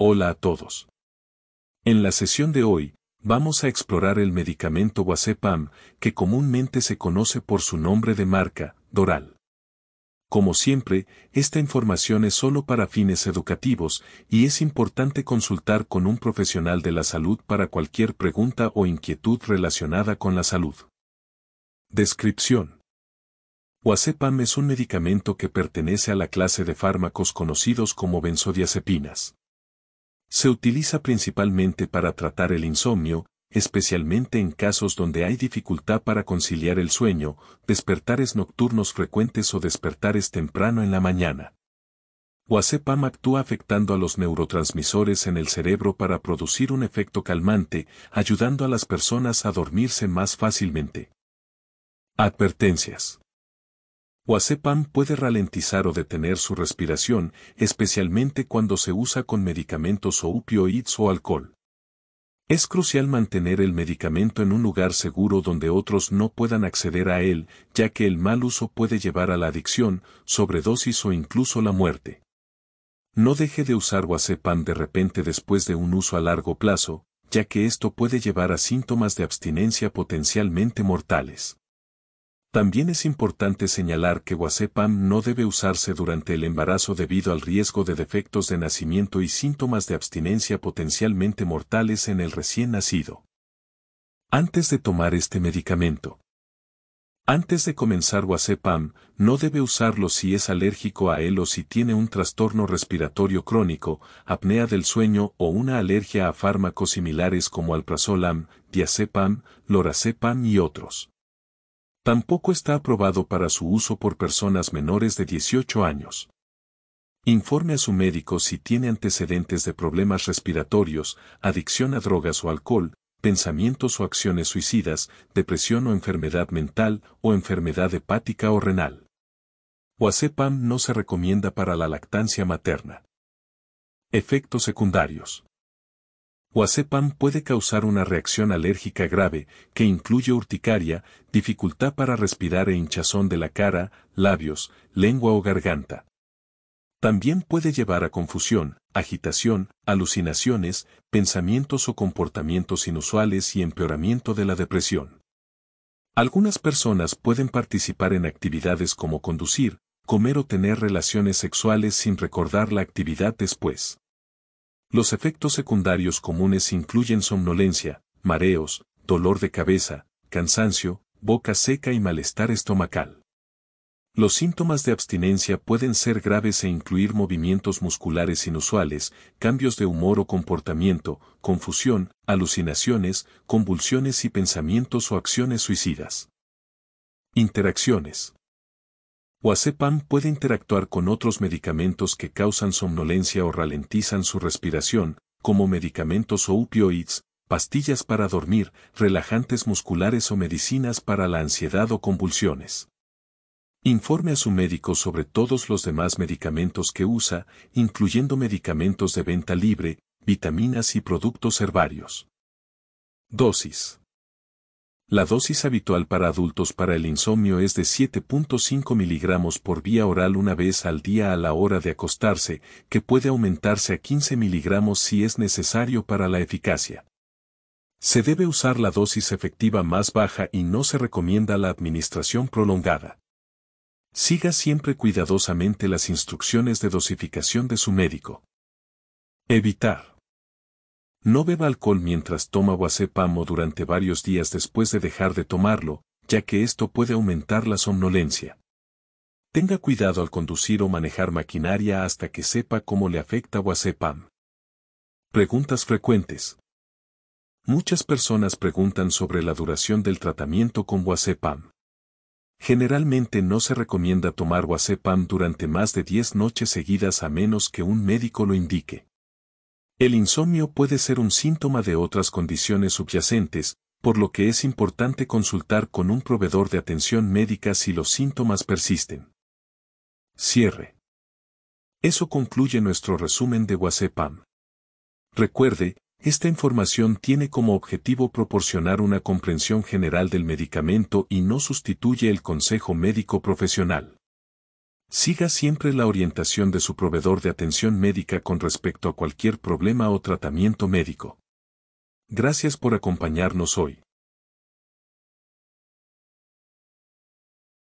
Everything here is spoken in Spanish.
Hola a todos. En la sesión de hoy, vamos a explorar el medicamento Wasepam, que comúnmente se conoce por su nombre de marca, Doral. Como siempre, esta información es solo para fines educativos y es importante consultar con un profesional de la salud para cualquier pregunta o inquietud relacionada con la salud. Descripción. Wasepam es un medicamento que pertenece a la clase de fármacos conocidos como benzodiazepinas. Se utiliza principalmente para tratar el insomnio, especialmente en casos donde hay dificultad para conciliar el sueño, despertares nocturnos frecuentes o despertares temprano en la mañana. Oazepam actúa afectando a los neurotransmisores en el cerebro para producir un efecto calmante, ayudando a las personas a dormirse más fácilmente. Advertencias. Oazepam puede ralentizar o detener su respiración, especialmente cuando se usa con medicamentos o opioides o alcohol. Es crucial mantener el medicamento en un lugar seguro donde otros no puedan acceder a él, ya que el mal uso puede llevar a la adicción, sobredosis o incluso la muerte. No deje de usar Oazepam de repente después de un uso a largo plazo, ya que esto puede llevar a síntomas de abstinencia potencialmente mortales. También es importante señalar que Wasepam no debe usarse durante el embarazo debido al riesgo de defectos de nacimiento y síntomas de abstinencia potencialmente mortales en el recién nacido. Antes de tomar este medicamento. Antes de comenzar Wasepam, no debe usarlo si es alérgico a él o si tiene un trastorno respiratorio crónico, apnea del sueño o una alergia a fármacos similares como alprazolam, diazepam, lorazepam y otros. Tampoco está aprobado para su uso por personas menores de 18 años. Informe a su médico si tiene antecedentes de problemas respiratorios, adicción a drogas o alcohol, pensamientos o acciones suicidas, depresión o enfermedad mental o enfermedad hepática o renal. Oasepam no se recomienda para la lactancia materna. Efectos secundarios. Oazepam puede causar una reacción alérgica grave, que incluye urticaria, dificultad para respirar e hinchazón de la cara, labios, lengua o garganta. También puede llevar a confusión, agitación, alucinaciones, pensamientos o comportamientos inusuales y empeoramiento de la depresión. Algunas personas pueden participar en actividades como conducir, comer o tener relaciones sexuales sin recordar la actividad después. Los efectos secundarios comunes incluyen somnolencia, mareos, dolor de cabeza, cansancio, boca seca y malestar estomacal. Los síntomas de abstinencia pueden ser graves e incluir movimientos musculares inusuales, cambios de humor o comportamiento, confusión, alucinaciones, convulsiones y pensamientos o acciones suicidas. Interacciones. Oazepam puede interactuar con otros medicamentos que causan somnolencia o ralentizan su respiración, como medicamentos o opioides, pastillas para dormir, relajantes musculares o medicinas para la ansiedad o convulsiones. Informe a su médico sobre todos los demás medicamentos que usa, incluyendo medicamentos de venta libre, vitaminas y productos herbarios. Dosis. La dosis habitual para adultos para el insomnio es de 7.5 miligramos por vía oral una vez al día a la hora de acostarse, que puede aumentarse a 15 miligramos si es necesario para la eficacia. Se debe usar la dosis efectiva más baja y no se recomienda la administración prolongada. Siga siempre cuidadosamente las instrucciones de dosificación de su médico. Evitar. No beba alcohol mientras toma o durante varios días después de dejar de tomarlo, ya que esto puede aumentar la somnolencia. Tenga cuidado al conducir o manejar maquinaria hasta que sepa cómo le afecta wasepam. Preguntas frecuentes. Muchas personas preguntan sobre la duración del tratamiento con wasepam. Generalmente no se recomienda tomar wasepam durante más de 10 noches seguidas a menos que un médico lo indique. El insomnio puede ser un síntoma de otras condiciones subyacentes, por lo que es importante consultar con un proveedor de atención médica si los síntomas persisten. Cierre. Eso concluye nuestro resumen de WASEPAM. Recuerde, esta información tiene como objetivo proporcionar una comprensión general del medicamento y no sustituye el consejo médico profesional. Siga siempre la orientación de su proveedor de atención médica con respecto a cualquier problema o tratamiento médico. Gracias por acompañarnos hoy.